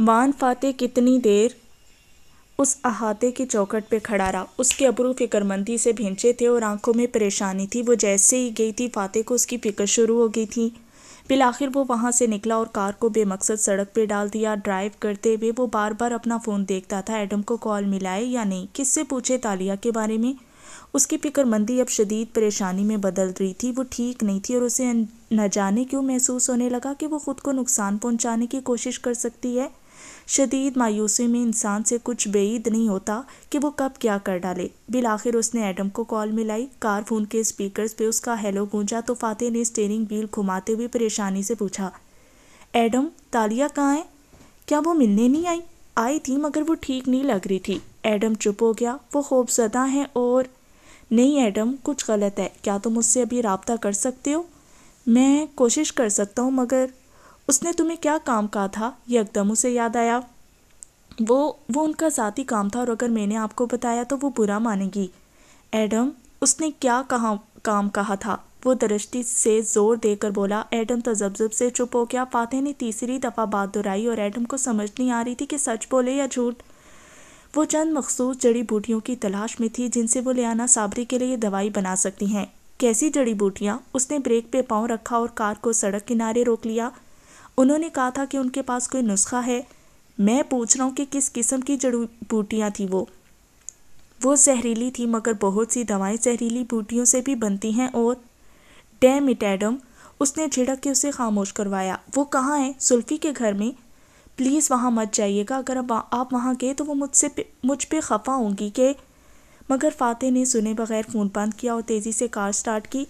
मान फ़ाते कितनी देर उस अहाते की चौकट पे खड़ा रहा उसके अबरू फिक्रमंदी से भिंचे थे और आंखों में परेशानी थी वो जैसे ही गई थी फ़ाते को उसकी फिक्र शुरू हो गई थी बिल आखिर वो वहाँ से निकला और कार को बेमकसद सड़क पे डाल दिया ड्राइव करते हुए वो बार बार अपना फ़ोन देखता था एडम को कॉल मिलाए या नहीं किससे पूछे तालिया के बारे में उसकी फिक्रमंदी अब शदीद परेशानी में बदल रही थी वो ठीक नहीं थी और उसे न जाने क्यों महसूस होने लगा कि वो ख़ुद को नुकसान पहुंचाने की कोशिश कर सकती है शदीद मायूसी में इंसान से कुछ बेईद नहीं होता कि वो कब क्या कर डाले बिल आखिर उसने एडम को कॉल मिलाई कार फोन के स्पीकर पे उसका हेलो गूंजा तो फातेह ने स्टेयरिंग व्हील घुमाते हुए परेशानी से पूछा एडम तालिया कहाँ है क्या वो मिलने नहीं आई आई थी मगर वो ठीक नहीं लग रही थी एडम चुप हो गया वो खौफजदा हैं और नहीं एडम कुछ गलत है क्या तुम तो अभी रबता कर सकते हो मैं कोशिश कर सकता हूँ मगर उसने तुम्हें क्या काम कहा था ये एकदम उसे याद आया वो वो उनका ज़ाती काम था और अगर मैंने आपको बताया तो वो बुरा मानेगी एडम उसने क्या कहा काम कहा था वो दृष्टि से जोर देकर बोला एडम तजब्जब तो से चुप हो गया फाते ने तीसरी दफ़ा बात दोहराई और एडम को समझ नहीं आ रही थी कि सच बोले या झूठ वो चंद मखसूस जड़ी बूटियों की तलाश में थी जिनसे वो लियाना साबरी के लिए दवाई बना सकती हैं कैसी जड़ी बूटियाँ उसने ब्रेक पे पाँव रखा और कार को सड़क किनारे रोक लिया उन्होंने कहा था कि उनके पास कोई नुस्खा है मैं पूछ रहा हूँ कि किस किस्म की जड़ी बूटियाँ थी वो वो जहरीली थी मगर बहुत सी दवाएं जहरीली बूटियों से भी बनती हैं और डैम इटैडम उसने झिड़क के उसे खामोश करवाया वो कहाँ है सुल्फी के घर में प्लीज़ वहाँ मत जाइएगा अगर अब आप वहाँ गए तो वो मुझसे मुझ पर खफा होंगी कि मगर फातह ने सुने बगैर फ़ोन बंद किया और तेज़ी से कार स्टार्ट की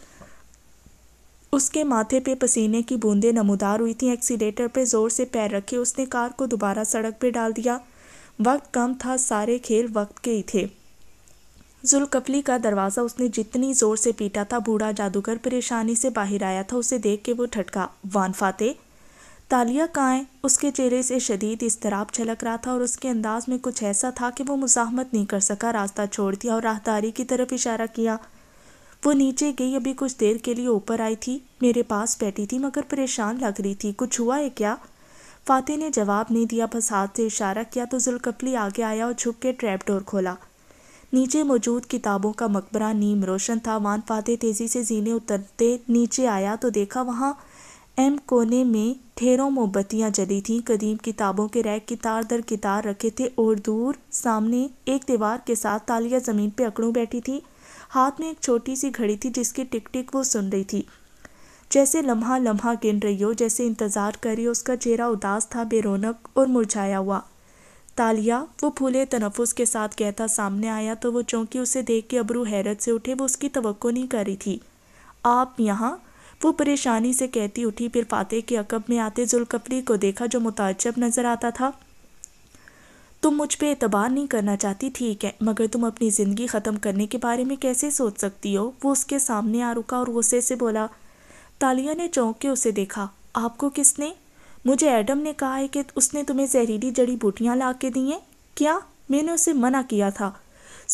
उसके माथे पे पसीने की बूंदें नमोदार हुई थीं एक्सीडेटर पे ज़ोर से पैर रखे उसने कार को दोबारा सड़क पे डाल दिया वक्त कम था सारे खेल वक्त के ही थे जुलकफली का दरवाज़ा उसने जितनी ज़ोर से पीटा था बूढ़ा जादूगर परेशानी से बाहर आया था उसे देख के वो ठटका वान फाते तालिया काएँ उसके चेहरे से शदीद इसतराब छलक रहा था और उसके अंदाज में कुछ ऐसा था कि वो मुजाहमत नहीं कर सका रास्ता छोड़ दिया और राहदारी की तरफ इशारा किया वो नीचे गई अभी कुछ देर के लिए ऊपर आई थी मेरे पास बैठी थी मगर परेशान लग रही थी कुछ हुआ है क्या फाते ने जवाब नहीं दिया बस हाथ से इशारा किया तो जुलकपली आगे आया और छुप के ट्रैप डोर खोला नीचे मौजूद किताबों का मकबरा नीम रोशन था वान फाते तेज़ी से जीने उतरते नीचे आया तो देखा वहाँ एम कोने में ढेरों मोमबत्तियाँ जली थीं कदीम किताबों के रैक कितार दर कितार रखे थे और दूर सामने एक दीवार के साथ तालिया ज़मीन पर अकड़ों बैठी थी हाथ में एक छोटी सी घड़ी थी जिसकी टिक टिक वो सुन रही थी जैसे लम्हा लम्हा गिन रही हो जैसे इंतज़ार कर रही हो उसका चेहरा उदास था बेरोनक और मुरझाया हुआ तालिया वो फूले तनफुस के साथ कहता सामने आया तो वो चौंकी उसे देख के अबरू हैरत से उठे वो उसकी तो नहीं कर रही थी आप यहाँ वो परेशानी से कहती उठी फिर फातेह के अकब में आते जुलकफली को देखा जो मुताजब नज़र आता था तुम मुझ पर एतबार नहीं करना चाहती ठीक है मगर तुम अपनी ज़िंदगी ख़त्म करने के बारे में कैसे सोच सकती हो वो उसके सामने आ रुका और गुस्से से बोला तालिया ने चौंक के उसे देखा आपको किसने मुझे एडम ने कहा है कि उसने तुम्हें जहरीली जड़ी बूटियाँ ला के दी हैं क्या मैंने उसे मना किया था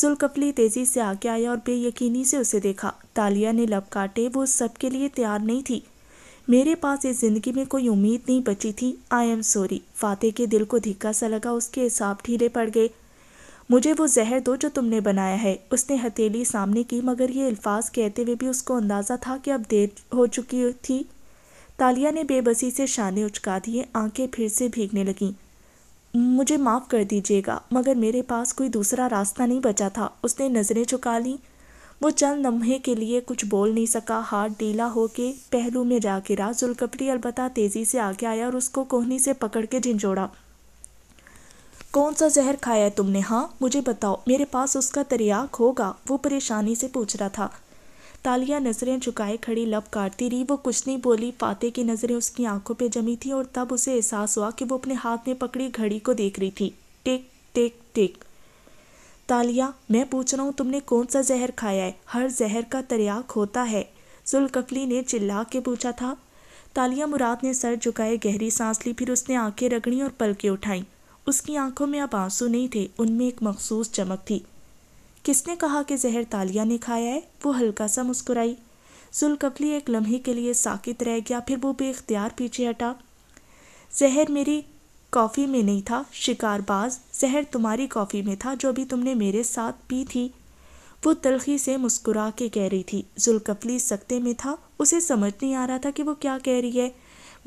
सुलकपली तेज़ी से आगे आया और बेयकीनी से उसे देखा तालिया ने लब काटे वो सब के लिए तैयार नहीं थी मेरे पास इस ज़िंदगी में कोई उम्मीद नहीं बची थी आई एम सॉरी फातेह के दिल को धिक्का सा लगा उसके हिसाब ढीले पड़ गए मुझे वो जहर दो जो तुमने बनाया है उसने हथेली सामने की मगर ये अल्फाज कहते हुए भी उसको अंदाज़ा था कि अब देर हो चुकी थी तालिया ने बेबसी से शाने उचका दिए आंखें फिर से भीगने लगीं मुझे माफ़ कर दीजिएगा मगर मेरे पास कोई दूसरा रास्ता नहीं बचा था उसने नज़रें चुका लीं वो चंद लम्हे के लिए कुछ बोल नहीं सका हाथ ढीला होके पहलू में जा गिरा जुलकपड़ी अलबत्ता तेजी से आगे आया और उसको कोहनी से पकड़ के झिंझोड़ा कौन सा जहर खाया है तुमने हाँ मुझे बताओ मेरे पास उसका तरियाक होगा वो परेशानी से पूछ रहा था तालिया नज़रें झुकाए खड़ी लब काटती रही वो कुछ नहीं बोली फाते की नज़रें उसकी आंखों पे जमी थी और तब उसे एहसास हुआ कि वो अपने हाथ में पकड़ी घड़ी को देख रही थी टिक टिक टिक तालिया मैं पूछ रहा हूँ तुमने कौन सा जहर खाया है हर जहर का तरियाक होता है जुलकफली ने चिल्ला के पूछा था तालिया मुराद ने सर झुकाए गहरी सांस ली फिर उसने आंखें रगड़ी और पलकें उठाईं उसकी आंखों में अब आंसू नहीं थे उनमें एक मखसूस चमक थी किसने कहा कि जहर तालिया ने खाया है वो हल्का सा मुस्कुराई जुलकफली एक लम्हे के लिए साकित रह गया फिर वो बेख्तियार पीछे हटा जहर मेरी कॉफ़ी में नहीं था शिकारबाज जहर तुम्हारी कॉफ़ी में था जो भी तुमने मेरे साथ पी थी वो तलखी से मुस्कुरा के कह रही थी जुलकफली सकते में था उसे समझ नहीं आ रहा था कि वो क्या कह रही है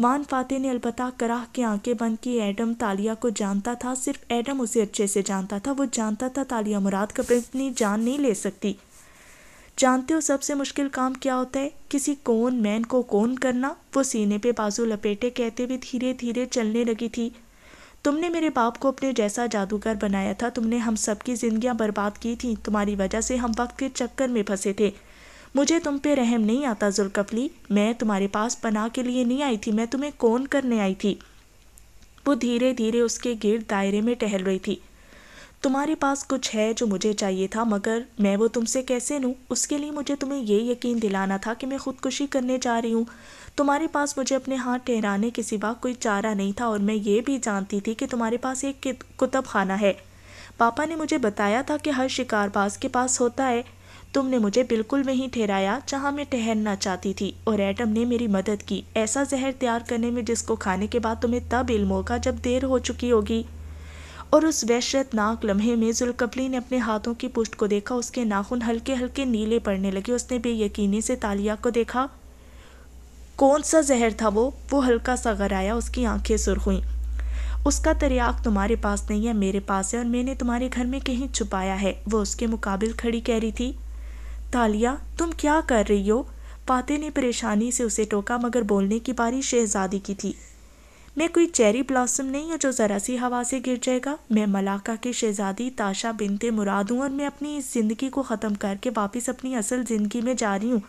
मान फाते ने अलबत्ता कराह की आंखें बंद की एडम तालिया को जानता था सिर्फ एडम उसे अच्छे से जानता था वो जानता था तालिया मुराद कभी अपनी जान नहीं ले सकती जानते हो सबसे मुश्किल काम क्या होता है किसी कौन मैन को कौन करना वो सीने पे बाजू लपेटे कहते हुए धीरे धीरे चलने लगी थी तुमने मेरे बाप को अपने जैसा जादूगर बनाया था तुमने हम सबकी जिंदगियां बर्बाद की थी तुम्हारी वजह से हम वक्त के चक्कर में फंसे थे मुझे तुम पे रहम नहीं आता जुल्कफली मैं तुम्हारे पास पनाह के लिए नहीं आई थी मैं तुम्हें कौन करने आई थी वो धीरे धीरे उसके गिर दायरे में टहल रही थी तुम्हारे पास कुछ है जो मुझे चाहिए था मगर मैं वो तुमसे कैसे लूँ उसके लिए मुझे तुम्हें ये यकीन दिलाना था कि मैं ख़ुदकुशी करने जा रही हूँ तुम्हारे पास मुझे अपने हाथ ठहराने के सिवा कोई चारा नहीं था और मैं ये भी जानती थी कि तुम्हारे पास एक कुतब खाना है पापा ने मुझे बताया था कि हर शिकारबाज के पास होता है तुमने मुझे बिल्कुल वहीं ठहराया जहाँ मैं ठहरना चाहती थी और एटम ने मेरी मदद की ऐसा जहर तैयार करने में जिसको खाने के बाद तुम्हें तब इल्म होगा जब देर हो चुकी होगी और उस नाक लम्हे में जुलकपली ने अपने हाथों की पुष्ट को देखा उसके नाखून हल्के हल्के नीले पड़ने लगे उसने बेयकीनी से तालिया को देखा कौन सा जहर था वो वो हल्का सा आया उसकी आंखें सुरख हुईं उसका तरियाक तुम्हारे पास नहीं है मेरे पास है और मैंने तुम्हारे घर में कहीं छुपाया है वो उसके मुकाबिल खड़ी कह रही थी तालिया तुम क्या कर रही हो पाते ने परेशानी से उसे टोका मगर बोलने की बारी शहजादी की थी मैं कोई चेरी ब्लॉसम नहीं हूँ जो ज़रा सी हवा से गिर जाएगा मैं मलाका की शहजादी ताशा बिनते मुराद हूँ और मैं अपनी इस ज़िंदगी को ख़त्म करके वापस अपनी असल ज़िंदगी में जा रही हूँ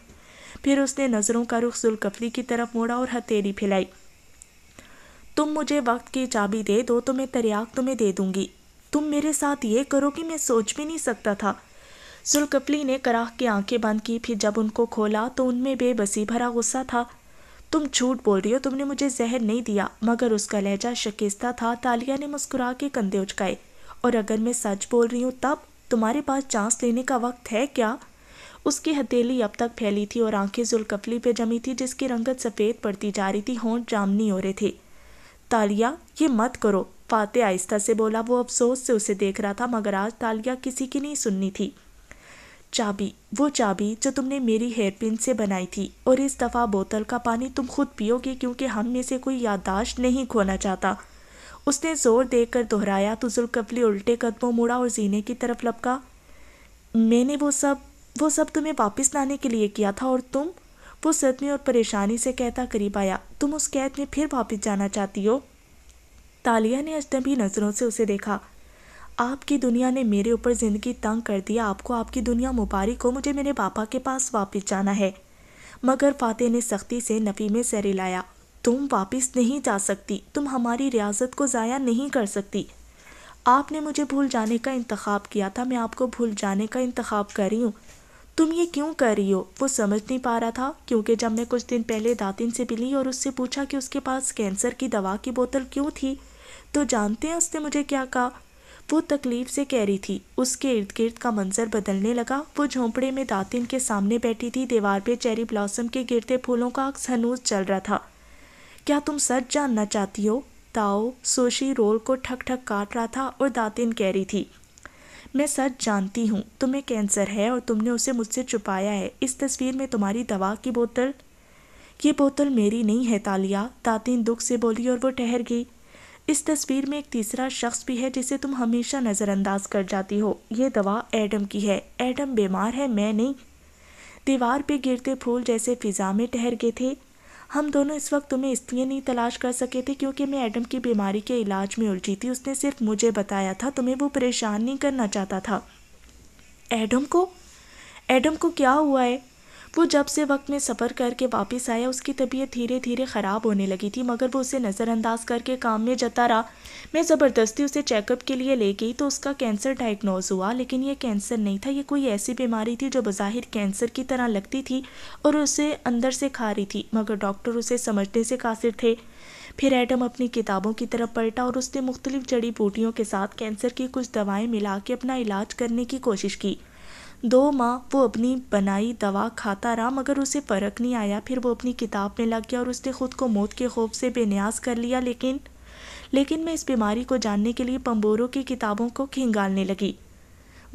फिर उसने नज़रों का रुख जुलकफली की तरफ मोड़ा और हथेली फैलाई तुम मुझे वक्त की चाबी दे दो तो मैं तरियाक तुम्हें दे दूँगी तुम मेरे साथ ये करो कि मैं सोच भी नहीं सकता था सुलकपली ने कराह की आंखें बंद की फिर जब उनको खोला तो उनमें बेबसी भरा गुस्सा था तुम झूठ बोल रही हो तुमने मुझे जहर नहीं दिया मगर उसका लहजा शकिस्ता था तालिया ने मुस्कुरा के कंधे उचकाए और अगर मैं सच बोल रही हूँ तब तुम्हारे पास चांस लेने का वक्त है क्या उसकी हथेली अब तक फैली थी और आंखें जुलकफली पे जमी थी जिसकी रंगत सफ़ेद पड़ती जा रही थी होंठ जामनी हो रहे थे तालिया ये मत करो फाते आहिस्ता से बोला वो अफसोस से उसे देख रहा था मगर आज तालिया किसी की नहीं सुननी थी चाबी वो चाबी जो तुमने मेरी हेयर पिन से बनाई थी और इस दफ़ा बोतल का पानी तुम खुद पियोगे क्योंकि हम में से कोई याददाश्त नहीं खोना चाहता उसने ज़ोर देकर दोहराया तो जुलकफली उल्टे कदमों मुड़ा और जीने की तरफ लपका मैंने वो सब वो सब तुम्हें वापस लाने के लिए किया था और तुम वो सदमे और परेशानी से कहता करीब आया तुम उस कैद में फिर वापस जाना चाहती हो तालिया ने अजनबी नज़रों से उसे देखा आपकी दुनिया ने मेरे ऊपर ज़िंदगी तंग कर दिया आपको आपकी दुनिया मुबारक हो मुझे मेरे पापा के पास वापस जाना है मगर फातेह ने सख्ती से नफ़ी में सर लाया तुम वापस नहीं जा सकती तुम हमारी रियासत को ज़ाया नहीं कर सकती आपने मुझे भूल जाने का इंतखब किया था मैं आपको भूल जाने का इंतखब कर रही हूँ तुम ये क्यों कर रही हो वो समझ नहीं पा रहा था क्योंकि जब मैं कुछ दिन पहले दातिन से मिली और उससे पूछा कि उसके पास कैंसर की दवा की बोतल क्यों थी तो जानते हैं उसने मुझे क्या कहा वो तकलीफ से कह रही थी उसके इर्द गिर्द का मंजर बदलने लगा वो झोंपड़े में दातिन के सामने बैठी थी दीवार पे चेरी ब्लॉसम के गिरते फूलों का हनूज चल रहा था क्या तुम सच जानना चाहती हो ताओ सोशी रोल को ठक ठक काट रहा था और दातिन कह रही थी मैं सच जानती हूँ तुम्हें कैंसर है और तुमने उसे मुझसे छुपाया है इस तस्वीर में तुम्हारी दवा की बोतल ये बोतल मेरी नहीं है तालिया दातिन दुख से बोली और वो ठहर गई इस तस्वीर में एक तीसरा शख्स भी है जिसे तुम हमेशा नज़रअंदाज कर जाती हो ये दवा एडम की है एडम बीमार है मैं नहीं दीवार पे गिरते फूल जैसे फिजा में ठहर गए थे हम दोनों इस वक्त तुम्हें इसलिए नहीं तलाश कर सके थे क्योंकि मैं एडम की बीमारी के इलाज में उलझी थी उसने सिर्फ मुझे बताया था तुम्हें वो परेशान नहीं करना चाहता था एडम को एडम को क्या हुआ है वो जब से वक्त में सफ़र करके वापस आया उसकी तबीयत धीरे धीरे ख़राब होने लगी थी मगर वो उसे नज़रअंदाज करके काम में जता रहा मैं ज़बरदस्ती उसे चेकअप के लिए ले गई तो उसका कैंसर डायग्नोज हुआ लेकिन ये कैंसर नहीं था ये कोई ऐसी बीमारी थी जो बाहिर कैंसर की तरह लगती थी और उसे अंदर से खा रही थी मगर डॉक्टर उसे समझने से कासिर थे फिर एडम अपनी किताबों की तरफ पलटा और उसने मुख्तलिफ जड़ी बूटियों के साथ कैंसर की कुछ दवाएं मिला के अपना इलाज करने की कोशिश की दो माह वो अपनी बनाई दवा खाता रहा मगर उसे फ़र्क नहीं आया फिर वो अपनी किताब में लग गया और उसने ख़ुद को मौत के खौफ से बेनियाज कर लिया लेकिन लेकिन मैं इस बीमारी को जानने के लिए पम्बोरों की किताबों को खिंगालने लगी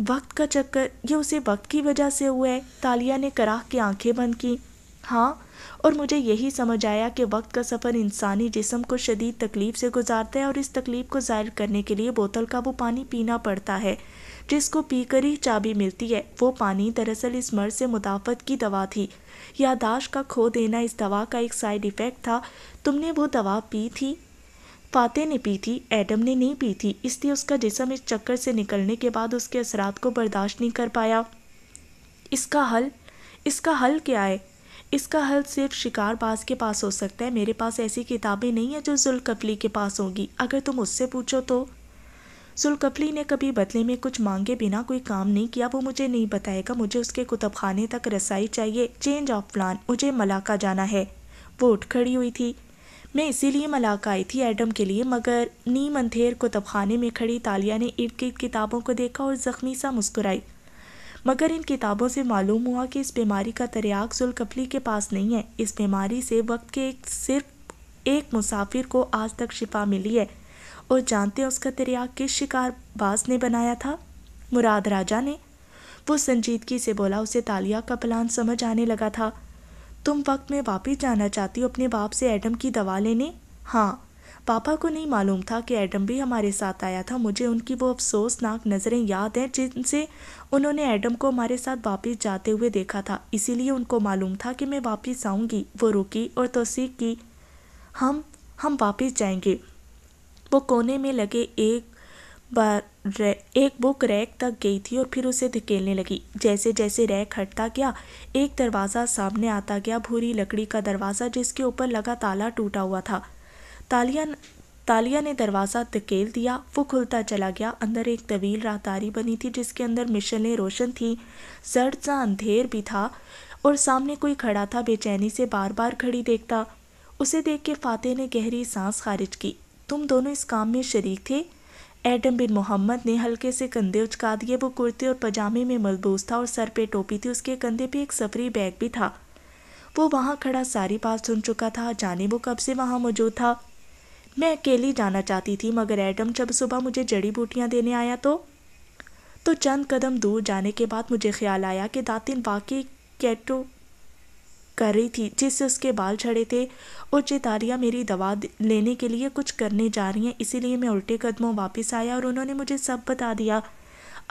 वक्त का चक्कर ये उसे वक्त की वजह से हुआ है तालिया ने कराह की आंखें बंद की हाँ और मुझे यही समझ आया कि वक्त का सफ़र इंसानी जिसम को शदीद तकलीफ़ से गुजारता है और इस तकलीफ़ को ज़ाहिर करने के लिए बोतल का वो पानी पीना पड़ता है जिसको पीकर ही चाबी मिलती है वो पानी दरअसल इस मर्ज से मुदाफ़त की दवा थी यादाश्त का खो देना इस दवा का एक साइड इफ़ेक्ट था तुमने वो दवा पी थी फाते ने पी थी एडम ने नहीं पी थी इसलिए उसका जिसम इस चक्कर से निकलने के बाद उसके असरात को बर्दाश्त नहीं कर पाया इसका हल इसका हल क्या है इसका हल सिर्फ शिकारबाज के पास हो सकता है मेरे पास ऐसी किताबें नहीं हैं जो जुल्कफली के पास होंगी अगर तुम उससे पूछो तो सुलकफली ने कभी बदले में कुछ मांगे बिना कोई काम नहीं किया वो मुझे नहीं बताएगा मुझे उसके कुतब खाने तक रसाई चाहिए चेंज ऑफ प्लान मुझे मलाका जाना है वो उठ खड़ी हुई थी मैं इसीलिए मलाका आई थी एडम के लिए मगर नीम अंधेर कुतब खाने में खड़ी तालिया ने इर्द गिर्द किताबों को देखा और ज़ख्मी सा मुस्कुराई मगर इन किताबों से मालूम हुआ कि इस बीमारी का तरियाक जुलकफली के पास नहीं है इस बीमारी से वक्त के एक सिर्फ एक मुसाफिर को आज तक शिफा मिली है और जानते हैं उसका तरिया किस शिकारबाज ने बनाया था मुराद राजा ने वो संजीदगी से बोला उसे तालिया का प्लान समझ आने लगा था तुम वक्त में वापस जाना चाहती हो अपने बाप से एडम की दवा लेने हाँ पापा को नहीं मालूम था कि एडम भी हमारे साथ आया था मुझे उनकी वो अफसोसनाक नज़रें याद हैं जिनसे उन्होंने एडम को हमारे साथ वापस जाते हुए देखा था इसीलिए उनको मालूम था कि मैं वापस आऊँगी वो रुकी और तोसीक की हम हम वापस जाएंगे वो कोने में लगे एक बार एक बुक रैक तक गई थी और फिर उसे धकेलने लगी जैसे जैसे रैक हटता गया एक दरवाज़ा सामने आता गया भूरी लकड़ी का दरवाज़ा जिसके ऊपर लगा ताला टूटा हुआ था तालिया तालिया ने दरवाज़ा धकेल दिया वो खुलता चला गया अंदर एक तवील राहदारी बनी थी जिसके अंदर मिशलें रोशन थी सर्द सा अंधेर भी था और सामने कोई खड़ा था बेचैनी से बार बार खड़ी देखता उसे देख के फाते ने गहरी सांस खारिज की तुम दोनों इस काम में शरीक थे एडम बिन मोहम्मद ने हल्के से कंधे उचका दिए वो कुर्ते और पजामे में मलबूस था और सर पे टोपी थी उसके कंधे पे एक सफरी बैग भी था वो वहाँ खड़ा सारी बात सुन चुका था जाने वो कब से वहाँ मौजूद था मैं अकेली जाना चाहती थी मगर एडम जब सुबह मुझे जड़ी बूटियाँ देने आया तो तो चंद कदम दूर जाने के बाद मुझे ख्याल आया कि दातिन वाकई कैटो कर रही थी जिससे उसके बाल छड़े थे और चेतारिया मेरी दवा लेने के लिए कुछ करने जा रही हैं इसीलिए मैं उल्टे कदमों वापस आया और उन्होंने मुझे सब बता दिया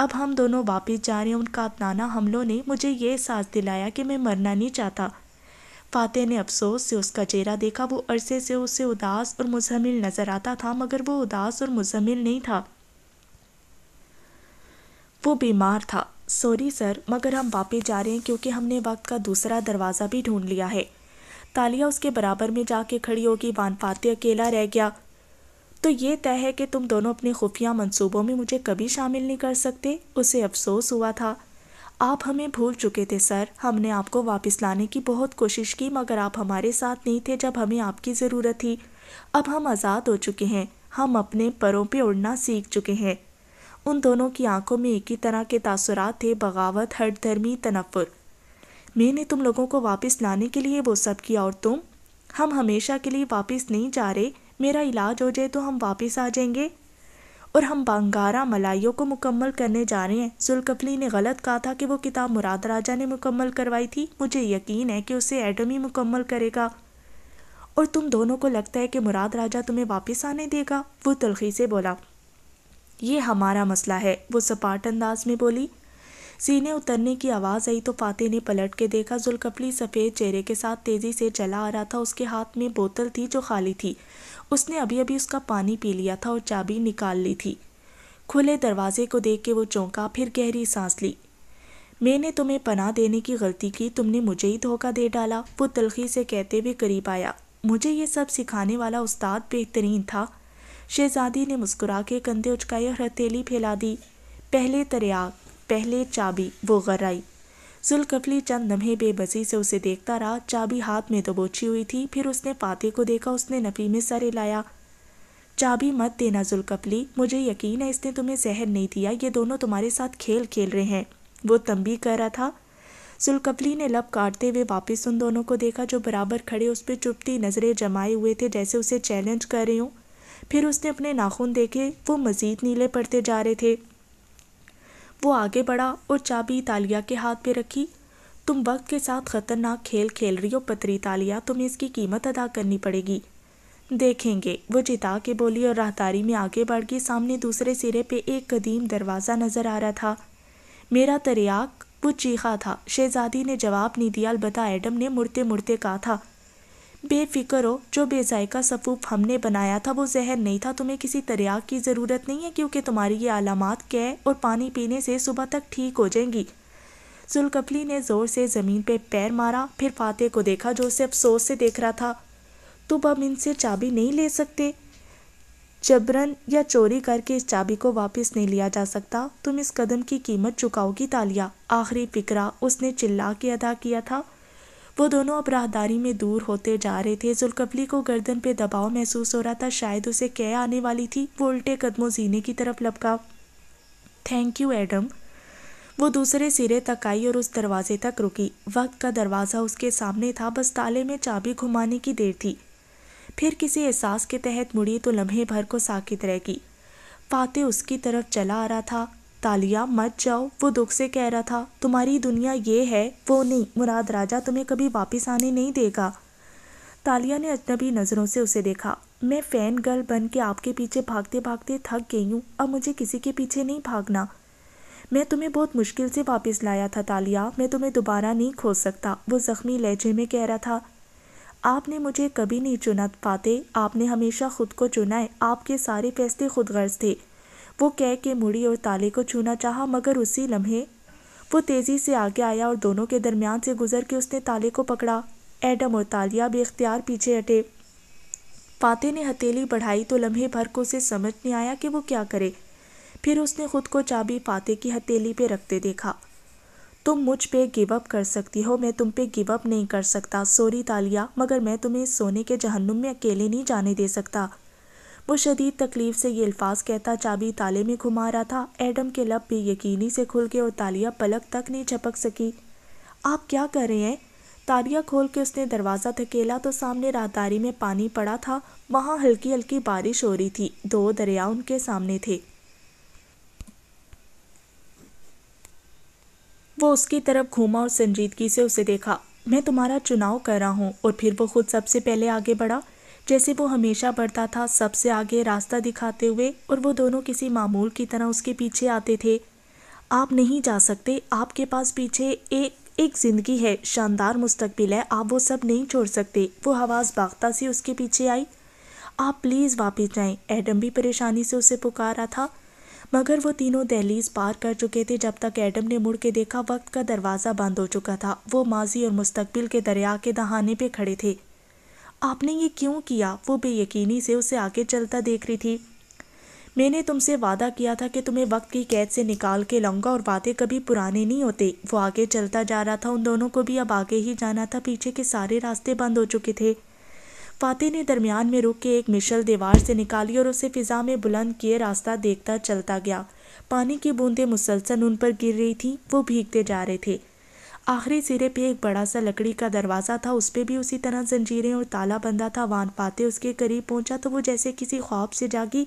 अब हम दोनों वापस जा रहे हैं उनका अपनाना हमलों ने मुझे ये एहसास दिलाया कि मैं मरना नहीं चाहता फ़ाते ने अफसोस से उसका चेहरा देखा वो अरसे से उसे उदास और मुजहमिल नज़र आता था मगर वो उदास और मुजहमिल नहीं था वो बीमार था सॉरी सर मगर हम वापस जा रहे हैं क्योंकि हमने वक्त का दूसरा दरवाज़ा भी ढूंढ लिया है तालिया उसके बराबर में जाके खड़ी होगी वान फाते अकेला रह गया तो ये तय है कि तुम दोनों अपने खुफिया मंसूबों में मुझे कभी शामिल नहीं कर सकते उसे अफसोस हुआ था आप हमें भूल चुके थे सर हमने आपको वापस लाने की बहुत कोशिश की मगर आप हमारे साथ नहीं थे जब हमें आपकी ज़रूरत थी अब हम आज़ाद हो चुके हैं हम अपने परों पर उड़ना सीख चुके हैं उन दोनों की आंखों में एक ही तरह के तासुरात थे बगावत हट धर्मी तनफुर मैंने तुम लोगों को वापस लाने के लिए वो सब किया और तुम हम हमेशा के लिए वापस नहीं जा रहे मेरा इलाज हो जाए तो हम वापस आ जाएंगे और हम बंगारा मलाइयों को मुकम्मल करने जा रहे हैं जुलकफली ने गलत कहा था कि वो किताब मुराद राजा ने मुकम्मल करवाई थी मुझे यकीन है कि उसे एटमी मुकम्मल करेगा और तुम दोनों को लगता है कि मुराद राजा तुम्हें वापस आने देगा वो तलखी से बोला ये हमारा मसला है वो सपाट अंदाज में बोली सीने उतरने की आवाज़ आई तो फाते ने पलट के देखा जुलकपली सफ़ेद चेहरे के साथ तेज़ी से चला आ रहा था उसके हाथ में बोतल थी जो खाली थी उसने अभी अभी उसका पानी पी लिया था और चाबी निकाल ली थी खुले दरवाजे को देख के वो चौंका फिर गहरी सांस ली मैंने तुम्हें पना देने की गलती की तुमने मुझे ही धोखा दे डाला वो तलखी से कहते हुए करीब आया मुझे ये सब सिखाने वाला उस्ताद बेहतरीन था शहजादी ने मुस्कुरा के कंधे उचकाए और हथेली फैला दी पहले तरियाग पहले चाबी वो गर्राई जुलकफली चंद नम्हे बेबसी से उसे देखता रहा चाबी हाथ में दबोची हुई थी फिर उसने पाते को देखा उसने नफी में सर हिलाया चाबी मत देना जुलकफली मुझे यकीन है इसने तुम्हें जहर नहीं दिया ये दोनों तुम्हारे साथ खेल खेल रहे हैं वो तंबी कर रहा था जुलकफली ने लब काटते हुए वापस उन दोनों को देखा जो बराबर खड़े उस पर चुपती नज़रें जमाए हुए थे जैसे उसे चैलेंज कर रही हूँ फिर उसने अपने नाखून देखे वो मज़ीद नीले पड़ते जा रहे थे वो आगे बढ़ा और चाबी तालिया के हाथ पे रखी तुम वक्त के साथ ख़तरनाक खेल खेल रही हो पतरी तालिया तुम्हें इसकी कीमत अदा करनी पड़ेगी देखेंगे वो जिता के बोली और राहदारी में आगे बढ़ गई सामने दूसरे सिरे पे एक कदीम दरवाज़ा नज़र आ रहा था मेरा तरियाक वो चीखा था शहजादी ने जवाब नहीं दिया अलबत् एडम ने मुड़ते मुड़ते कहा था बेफिक्र हो जो बेजायका सफ़ूफ हमने बनाया था वो जहर नहीं था तुम्हें किसी तरिया की ज़रूरत नहीं है क्योंकि तुम्हारी ये आलामत कै और पानी पीने से सुबह तक ठीक हो जाएंगी जुलकफली ने ज़ोर से ज़मीन पे पैर मारा फिर फाते को देखा जो उसे अफसोस से देख रहा था तुम अब इनसे चाबी नहीं ले सकते जबरन या चोरी करके इस चाबी को वापस नहीं लिया जा सकता तुम इस कदम की कीमत चुकाओगी तालिया आखिरी फिक्रा उसने चिल्ला के अदा किया था वो दोनों अब राहदारी में दूर होते जा रहे थे जुलकबली को गर्दन पे दबाव महसूस हो रहा था शायद उसे कह आने वाली थी वो उल्टे कदमों जीने की तरफ लपका थैंक यू एडम वो दूसरे सिरे तक आई और उस दरवाजे तक रुकी वक्त का दरवाज़ा उसके सामने था बस ताले में चाबी घुमाने की देर थी फिर किसी एहसास के तहत मुड़ी तो लम्हे भर को साकित रह गई फाते उसकी तरफ चला आ रहा था तालिया मत जाओ वो दुख से कह रहा था तुम्हारी दुनिया ये है वो नहीं मुराद राजा तुम्हें कभी वापस आने नहीं देगा तालिया ने अजनबी नज़रों से उसे देखा मैं फ़ैन गर्ल बन के आपके पीछे भागते भागते थक गई हूँ अब मुझे किसी के पीछे नहीं भागना मैं तुम्हें बहुत मुश्किल से वापस लाया था तालिया मैं तुम्हें दोबारा नहीं खो सकता वो ज़ख्मी लहजे में कह रहा था आपने मुझे कभी नहीं चुना पाते आपने हमेशा खुद को चुना है आपके सारे फैसले खुदगर्ज थे वो कह के मुड़ी और ताले को छूना चाहा मगर उसी लम्हे वो तेज़ी से आगे आया और दोनों के दरमियान से गुजर के उसने ताले को पकड़ा एडम और तालिया भी इख्तियार पीछे हटे फाते ने हथेली बढ़ाई तो लम्हे भर को उसे समझ नहीं आया कि वो क्या करे फिर उसने खुद को चाबी फाते की हथेली पे रखते देखा तुम मुझ पे गिव अप कर सकती हो मैं तुम पे गिव अप नहीं कर सकता सॉरी तालिया मगर मैं तुम्हें इस सोने के जहन्नुम में अकेले नहीं जाने दे सकता वो शदीद तकलीफ से ये अल्फाज कहता चाबी ताले में घुमा रहा था एडम के लब भी यकीनी से खुल के और तालिया पलक तक नहीं छपक सकी आप क्या कर रहे हैं तालिया खोल के उसने दरवाज़ा धकेला तो सामने रातारी में पानी पड़ा था वहाँ हल्की हल्की बारिश हो रही थी दो दरिया उनके सामने थे वो उसकी तरफ घूमा और संजीदगी से उसे देखा मैं तुम्हारा चुनाव कर रहा हूँ और फिर वो खुद सबसे पहले आगे बढ़ा जैसे वो हमेशा बढ़ता था सबसे आगे रास्ता दिखाते हुए और वो दोनों किसी मामूल की तरह उसके पीछे आते थे आप नहीं जा सकते आपके पास पीछे एक एक ज़िंदगी है शानदार मुस्तकबिल है आप वो सब नहीं छोड़ सकते वो हवास बागता सी उसके पीछे आई आप प्लीज़ वापस जाएं एडम भी परेशानी से उसे पुकार रहा था मगर वो तीनों दहलीज पार कर चुके थे जब तक एडम ने मुड़ के देखा वक्त का दरवाज़ा बंद हो चुका था वो माजी और मुस्तकबिल के दरिया के दहाने पे खड़े थे आपने ये क्यों किया वो बेयकीनी से उसे आगे चलता देख रही थी मैंने तुमसे वादा किया था कि तुम्हें वक्त की कैद से निकाल के लाऊंगा और वादे कभी पुराने नहीं होते वो आगे चलता जा रहा था उन दोनों को भी अब आगे ही जाना था पीछे के सारे रास्ते बंद हो चुके थे फाते ने दरमियान में रुक के एक मिशल दीवार से निकाली और उसे फिजा में बुलंद किए रास्ता देखता चलता गया पानी की बूंदें मुसलसल उन पर गिर रही थी वो भीगते जा रहे थे आखिरी सिरे पे एक बड़ा सा लकड़ी का दरवाज़ा था उस पर भी उसी तरह जंजीरें और ताला बंधा था वान पाते उसके करीब पहुंचा तो वो जैसे किसी ख्वाब से जागी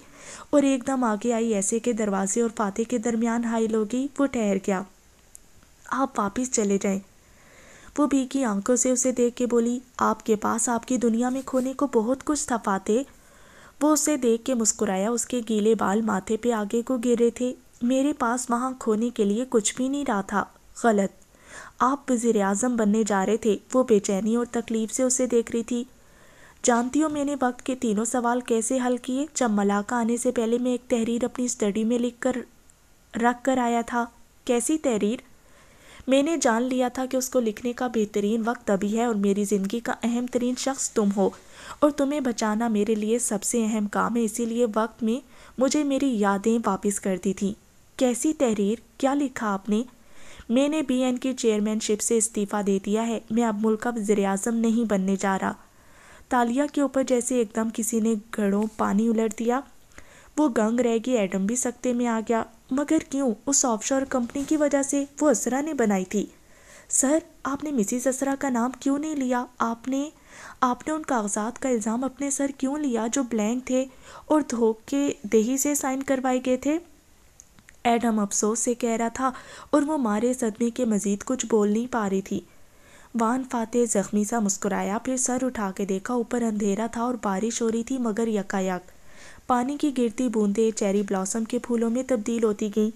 और एकदम आगे आई ऐसे के दरवाजे और फाते के दरमियान हाइल होगी वो ठहर गया आप वापस चले जाएं वो भीगी आंखों से उसे देख के बोली आपके पास आपकी दुनिया में खोने को बहुत कुछ था फाते वो उसे देख के मुस्कुराया उसके गीले बाल माथे पे आगे को गिर रहे थे मेरे पास वहाँ खोने के लिए कुछ भी नहीं रहा था गलत आप वजीर अजम बनने जा रहे थे वो बेचैनी और तकलीफ से उसे देख रही थी जानती हो मैंने वक्त के तीनों सवाल कैसे हल किए जब मलाका आने से पहले मैं एक तहरीर अपनी स्टडी में लिख कर रख कर आया था कैसी तहरीर मैंने जान लिया था कि उसको लिखने का बेहतरीन वक्त अभी है और मेरी ज़िंदगी का अहम तरीन शख्स तुम हो और तुम्हें बचाना मेरे लिए सबसे अहम काम है इसीलिए वक्त में मुझे मेरी यादें वापस कर दी थी कैसी तहरीर क्या लिखा आपने मैंने बी एन की चेयरमैनशिप से इस्तीफ़ा दे दिया है मैं अब मुल्क का वज़र अजम नहीं बनने जा रहा तालिया के ऊपर जैसे एकदम किसी ने घड़ों पानी उलट दिया वो गंग रह गई एडम भी सकते में आ गया मगर क्यों उस ऑफशोर कंपनी की वजह से वो असरा ने बनाई थी सर आपने मिसिस असरा का नाम क्यों नहीं लिया आपने आपने उन कागजात का इल्ज़ाम अपने सर क्यों लिया जो ब्लैंक थे और धोखे दही से साइन करवाए गए थे एडम अफसोस से कह रहा था और वो मारे सदमे के मजीद कुछ बोल नहीं पा रही थी वान फाते जख्मी सा मुस्कुराया फिर सर उठा के देखा ऊपर अंधेरा था और बारिश हो रही थी मगर यकायक पानी की गिरती बूंदे चेरी ब्लॉसम के फूलों में तब्दील होती गईं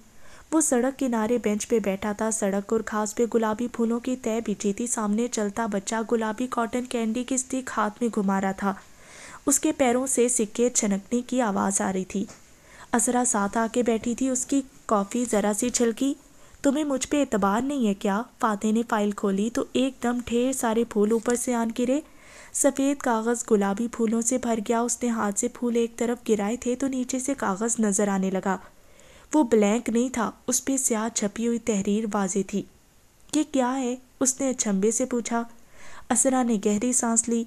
वो सड़क किनारे बेंच पे बैठा था सड़क और घास पे गुलाबी फूलों की तय बिछी थी सामने चलता बच्चा गुलाबी कॉटन कैंडी की स्टिक हाथ में घुमा रहा था उसके पैरों से सिक्के छनकने की आवाज़ आ रही थी असरा साथ आके बैठी थी उसकी कॉफ़ी ज़रा सी छलकी तुम्हें मुझ पे एतबार नहीं है क्या फाते ने फाइल खोली तो एकदम ढेर सारे फूल ऊपर से आन गिरे सफ़ेद कागज़ गुलाबी फूलों से भर गया उसने हाथ से फूल एक तरफ गिराए थे तो नीचे से कागज़ नज़र आने लगा वो ब्लैंक नहीं था उस पर स्याह छपी हुई तहरीर वाजे थी ये क्या है उसने अचंबे से पूछा असरा ने गहरी सांस ली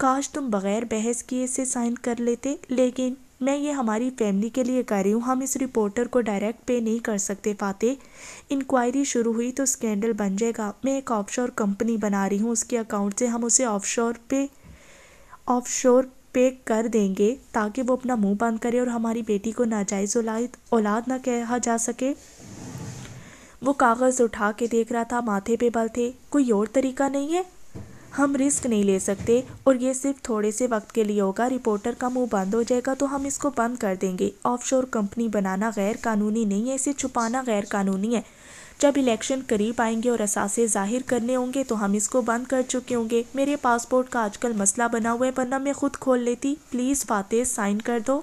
काश तुम बगैर बहस किए इसे साइन कर लेते लेकिन मैं ये हमारी फैमिली के लिए कर रही हूँ हम इस रिपोर्टर को डायरेक्ट पे नहीं कर सकते फाते इंक्वायरी शुरू हुई तो स्कैंडल बन जाएगा मैं एक ऑफशोर कंपनी बना रही हूँ उसके अकाउंट से हम उसे ऑफशोर पे ऑफशोर पे कर देंगे ताकि वो अपना मुंह बंद करे और हमारी बेटी को नाजायज़ औलाद औलाद ना कहा जा सके वो कागज़ उठा के देख रहा था माथे पे बल थे कोई और तरीका नहीं है हम रिस्क नहीं ले सकते और ये सिर्फ थोड़े से वक्त के लिए होगा रिपोर्टर का मुंह बंद हो जाएगा तो हम इसको बंद कर देंगे ऑफशोर कंपनी बनाना गैर कानूनी नहीं है इसे छुपाना गैर कानूनी है जब इलेक्शन करीब आएंगे और असासे जाहिर करने होंगे तो हम इसको बंद कर चुके होंगे मेरे पासपोर्ट का आजकल मसला बना हुआ है वरना मैं खुद खोल लेती प्लीज़ फातेज साइन कर दो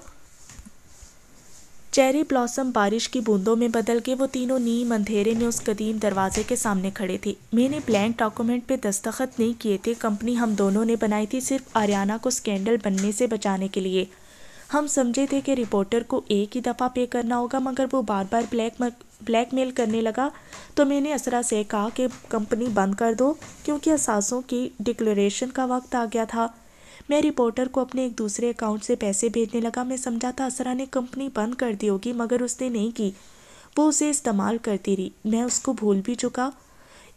चेरी ब्लॉसम बारिश की बूंदों में बदल के वो तीनों नीम अंधेरे में उस कदीम दरवाजे के सामने खड़े थे मैंने ब्लैंक डॉक्यूमेंट पे दस्तखत नहीं किए थे कंपनी हम दोनों ने बनाई थी सिर्फ आर्याना को स्कैंडल बनने से बचाने के लिए हम समझे थे कि रिपोर्टर को एक ही दफ़ा पे करना होगा मगर वो बार बार ब्लैक ब्लैकमेल करने लगा तो मैंने असरा से कहा कि कंपनी बंद कर दो क्योंकि असासों की डिक्लेरेशन का वक्त आ गया था मैं रिपोर्टर को अपने एक दूसरे अकाउंट से पैसे भेजने लगा मैं समझा था असरा ने कंपनी बंद कर दी होगी मगर उसने नहीं की वो उसे इस्तेमाल करती रही मैं उसको भूल भी चुका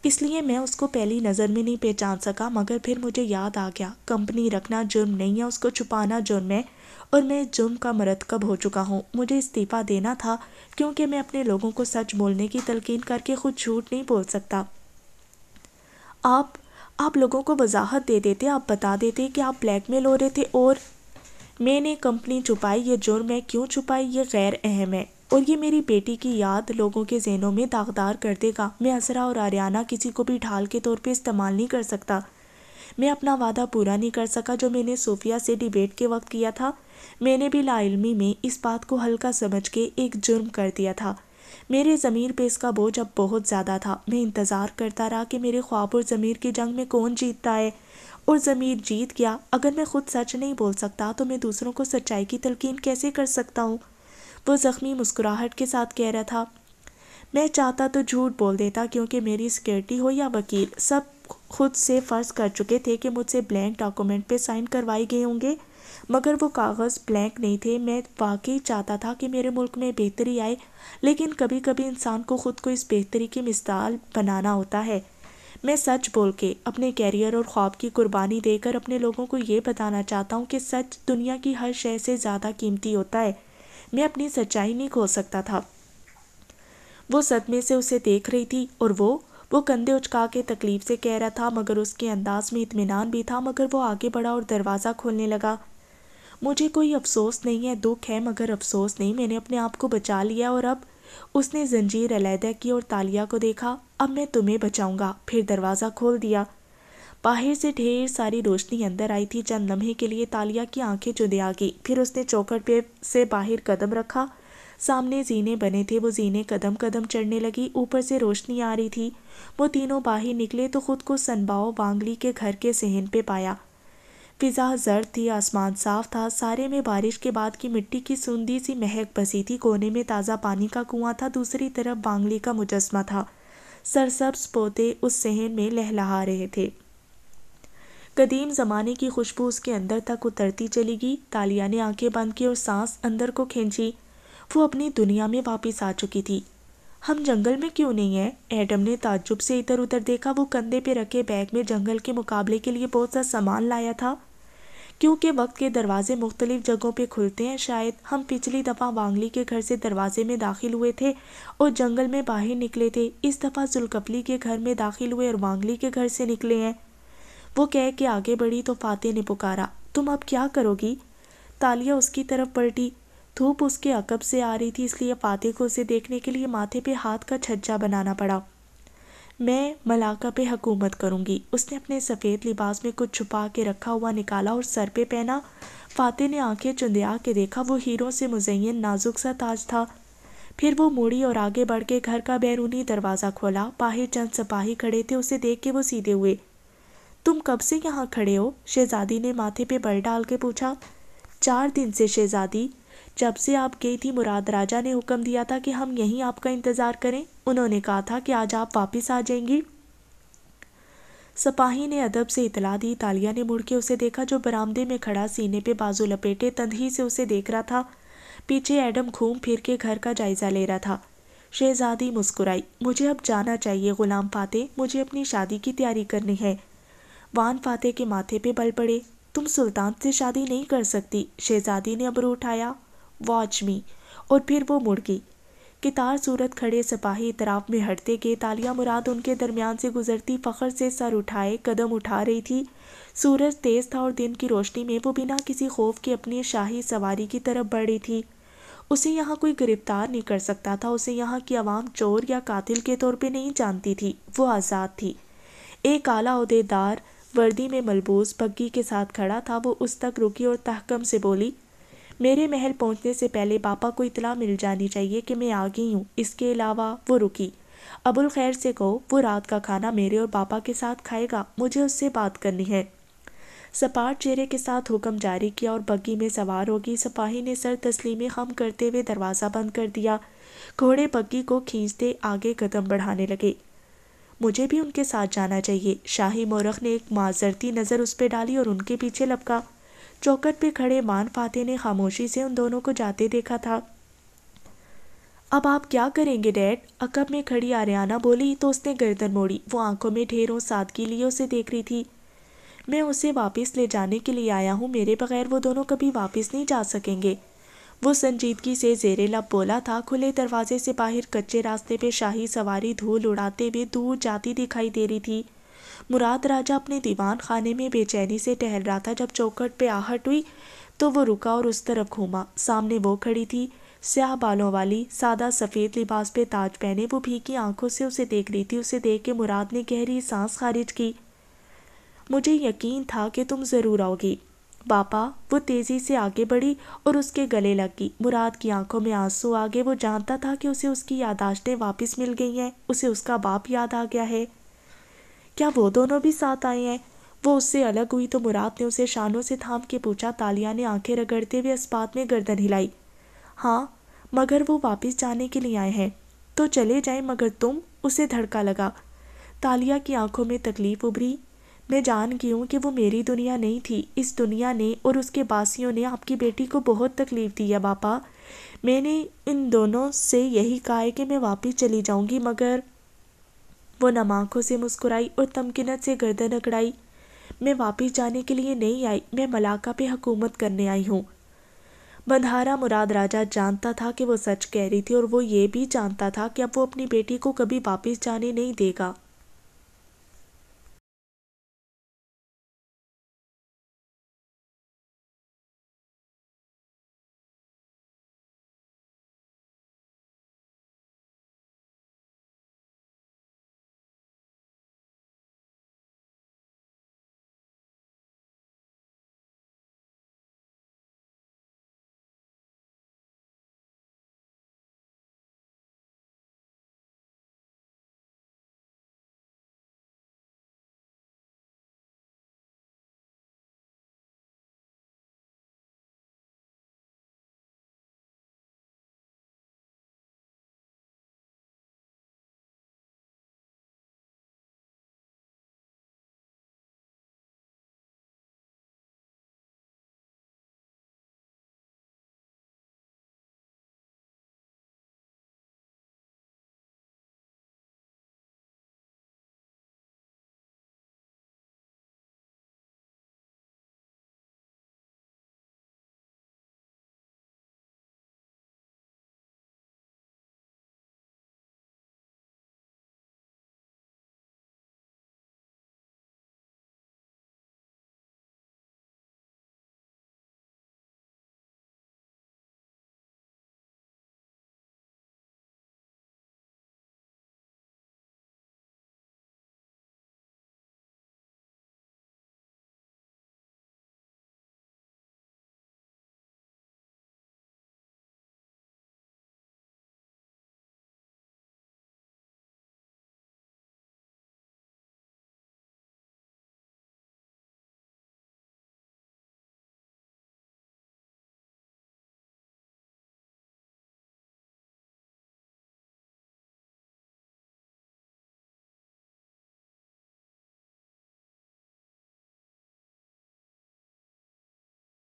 इसलिए मैं उसको पहली नज़र में नहीं पहचान सका मगर फिर मुझे याद आ गया कंपनी रखना जुर्म नहीं है उसको छुपाना जुर्म है और मैं जुर्म का मरतकब हो चुका हूँ मुझे इस्तीफ़ा देना था क्योंकि मैं अपने लोगों को सच बोलने की तलकीन करके खुद झूठ नहीं बोल सकता आप आप लोगों को वजाहत दे देते आप बता देते कि आप ब्लैकमेल हो रहे थे और मैंने कंपनी छुपाई ये जुर्म है क्यों छुपाई ये गैर अहम है और ये मेरी बेटी की याद लोगों के जहनों में दागदार कर देगा मैं असरा और आर्याना किसी को भी ढाल के तौर पे इस्तेमाल नहीं कर सकता मैं अपना वादा पूरा नहीं कर सका जो मैंने सोफिया से डिबेट के वक्त किया था मैंने भी लाइलमी में इस बात को हल्का समझ के एक जुर्म कर दिया था मेरे ज़मीर पे इसका बोझ अब बहुत ज़्यादा था मैं इंतज़ार करता रहा कि मेरे ख्वाब और ज़मीर की जंग में कौन जीतता है और ज़मीर जीत गया अगर मैं खुद सच नहीं बोल सकता तो मैं दूसरों को सच्चाई की तलकिन कैसे कर सकता हूँ वो ज़ख्मी मुस्कुराहट के साथ कह रहा था मैं चाहता तो झूठ बोल देता क्योंकि मेरी सिक्योरिटी हो या वकील सब खुद से फ़र्ज़ कर चुके थे कि मुझसे ब्लैंक डॉक्यूमेंट पे साइन करवाए गए होंगे मगर वो कागज़ ब्लैंक नहीं थे मैं वाकई चाहता था कि मेरे मुल्क में बेहतरी आए लेकिन कभी कभी इंसान को ख़ुद को इस बेहतरी की मिसाल बनाना होता है मैं सच बोल के अपने कैरियर और ख्वाब की कुर्बानी देकर अपने लोगों को ये बताना चाहता हूँ कि सच दुनिया की हर शय से ज़्यादा कीमती होता है मैं अपनी सच्चाई नहीं खो सकता था वो सदमे से उसे देख रही थी और वो वो कंधे उचका के तकलीफ से कह रहा था मगर उसके अंदाज में इतमान भी था मगर वो आगे बढ़ा और दरवाज़ा खोलने लगा मुझे कोई अफसोस नहीं है दुख है मगर अफसोस नहीं मैंने अपने आप को बचा लिया और अब उसने जंजीर अलहदा की और तालिया को देखा अब मैं तुम्हें बचाऊंगा फिर दरवाज़ा खोल दिया बाहर से ढेर सारी रोशनी अंदर आई थी चंद लम्हे के लिए तालिया की आंखें आ गई फिर उसने चौखट पे से बाहर कदम रखा सामने जीने बने थे वो जीने कदम कदम चढ़ने लगी ऊपर से रोशनी आ रही थी वो तीनों बाहर निकले तो खुद को सनबाओ बांगली के घर के सहन पे पाया फिजा जर्द थी आसमान साफ था सारे में बारिश के बाद की मिट्टी की सुंदी सी महक बसी थी कोने में ताज़ा पानी का कुआं था दूसरी तरफ बांगली का मुजस्मा था सरसब्स पोते उस सहन में लहलहा रहे थे कदीम ज़माने की खुशबू उसके अंदर तक उतरती चली गई तालिया ने आंखें बंद की और सांस अंदर को खींची वो अपनी दुनिया में वापस आ चुकी थी हम जंगल में क्यों नहीं हैं एडम ने ताज्जुब से इधर उधर देखा वो कंधे पे रखे बैग में जंगल के मुकाबले के लिए बहुत सा सामान लाया था क्योंकि वक्त के दरवाजे मुख्तलिफ जगहों पर खुलते हैं शायद हम पिछली दफ़ा वांगली के घर से दरवाजे में दाखिल हुए थे और जंगल में बाहर निकले थे इस दफ़ा जुलकपली के घर में दाखिल हुए और वांगली के घर से निकले हैं वो कह के आगे बढ़ी तो फाते ने पुकारा तुम अब क्या करोगी तालिया उसकी तरफ पलटी धूप उसके अकब से आ रही थी इसलिए फाते को उसे देखने के लिए माथे पे हाथ का छज्जा बनाना पड़ा मैं मलाका पे हकूमत करूँगी उसने अपने सफ़ेद लिबास में कुछ छुपा के रखा हुआ निकाला और सर पे पहना फ़ाते ने आंखें चुंदिया के देखा वो हीरों से मुजैन नाजुक सा ताज था फिर वो मुड़ी और आगे बढ़ के घर का बैरूनी दरवाज़ा खोला बाहर चंद सपाही खड़े थे उसे देख के वो सीधे हुए तुम कब से यहाँ खड़े हो शहजादी ने माथे पे बल डाल के पूछा चार दिन से शहजादी जब से आप गई थी मुराद राजा ने हुक्म दिया था कि हम यहीं आपका इंतज़ार करें उन्होंने कहा था कि आज आप वापस आ जाएंगी सपाही ने अदब से इतला दी तालिया ने मुड़ के उसे देखा जो बरामदे में खड़ा सीने पे बाजू लपेटे तंदही से उसे देख रहा था पीछे एडम घूम फिर के घर का जायज़ा ले रहा था शहजादी मुस्कुराई मुझे अब जाना चाहिए गुलाम फातेह मुझे अपनी शादी की तैयारी करनी है वान फातेह के माथे पे बल पड़े तुम सुल्तान से शादी नहीं कर सकती शहजादी ने अबरू उठाया वॉच मी और फिर वो मुड़ गई कितार सूरत खड़े सिपाही इतराफ में हटते गए तालिया मुराद उनके दरमियान से गुजरती फ़ख्र से सर उठाए कदम उठा रही थी सूरज तेज़ था और दिन की रोशनी में वो बिना किसी खौफ के अपनी शाही सवारी की तरफ बढ़ रही थी उसे यहाँ कोई गिरफ्तार नहीं कर सकता था उसे यहाँ की आवाम चोर या कातिल के तौर पर नहीं जानती थी वो आज़ाद थी एक आला अहदेदार वर्दी में मलबूस बग्गी के साथ खड़ा था वो उस तक रुकी और तहकम से बोली मेरे महल पहुंचने से पहले पापा को इतला मिल जानी चाहिए कि मैं आ गई हूँ इसके अलावा वो रुकी अबुल खैर से कहो वो रात का खाना मेरे और पापा के साथ खाएगा मुझे उससे बात करनी है सपाट चेहरे के साथ हुक्म जारी किया और बग्गी में सवार होगी सपाही ने सर तस्लीमी खम करते हुए दरवाज़ा बंद कर दिया घोड़े बग्गी को खींचते आगे कदम बढ़ाने लगे मुझे भी उनके साथ जाना चाहिए शाही मोरख ने एक माजरती नज़र उस पर डाली और उनके पीछे लपका चौकट पे खड़े मान फाते ने खामोशी से उन दोनों को जाते देखा था अब आप क्या करेंगे डैड अकब में खड़ी आर्याना बोली तो उसने गर्दन मोड़ी वो आंखों में ढेरों सादगी लिए उसे देख रही थी मैं उसे वापस ले जाने के लिए आया हूँ मेरे बगैर वो दोनों कभी वापस नहीं जा सकेंगे वो संजीदगी से जेरे लब बोला था खुले दरवाजे से बाहर कच्चे रास्ते पे शाही सवारी धूल उड़ाते हुए दूर जाती दिखाई दे रही थी मुराद राजा अपने दीवान खाने में बेचैनी से टहल रहा था जब चौखट पे आहट हुई तो वो रुका और उस तरफ घूमा सामने वो खड़ी थी स्याह बालों वाली सादा सफ़ेद लिबास पे ताज पहने वो भीगी आंखों से उसे देख रही थी उसे देख के मुराद ने गहरी सांस खारिज की मुझे यकीन था कि तुम ज़रूर आओगी पापा वो तेज़ी से आगे बढ़ी और उसके गले लग गई मुराद की आंखों में आंसू आ गए वो जानता था कि उसे उसकी यादाश्तें वापस मिल गई हैं उसे उसका बाप याद आ गया है क्या वो दोनों भी साथ आए हैं वो उससे अलग हुई तो मुराद ने उसे शानों से थाम के पूछा तालिया ने आंखें रगड़ते हुए इस्पात में गर्दन हिलाई हाँ मगर वो वापस जाने के लिए आए हैं तो चले जाएं मगर तुम उसे धड़का लगा तालिया की आंखों में तकलीफ उभरी मैं जान गई हूँ कि वो मेरी दुनिया नहीं थी इस दुनिया ने और उसके बासियों ने आपकी बेटी को बहुत तकलीफ़ दी है पापा मैंने इन दोनों से यही कहा है कि मैं वापस चली जाऊँगी मगर वो नम आँखों से मुस्कुराई और तमकिनत से गर्दन अकड़ाई मैं वापस जाने के लिए नहीं आई मैं मलाका पे हुकूमत करने आई हूँ बंधारा मुराद राजा जानता था कि वो सच कह रही थी और वो ये भी जानता था कि अब वो अपनी बेटी को कभी वापस जाने नहीं देगा